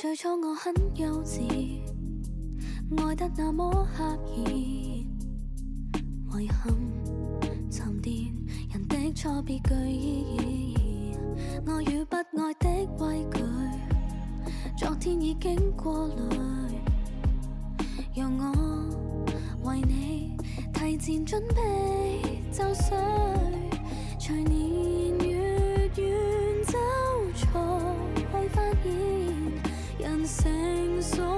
最初我很幼稚，爱得那么刻意，遗憾沉淀人的错别具意义，爱与不爱的畏惧，昨天已经过滤，让我为你提前准备就绪，随你。so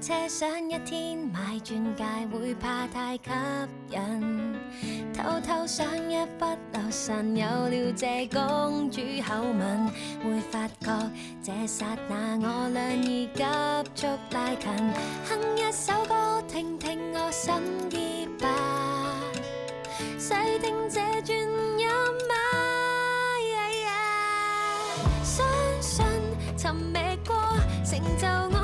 车上一天买钻戒会怕太吸引，偷偷想一不留神有了这公主口吻，会发觉这刹那我俩已急速拉近，哼一首歌听听我心意吧，细听这转音，相信寻觅过成就我。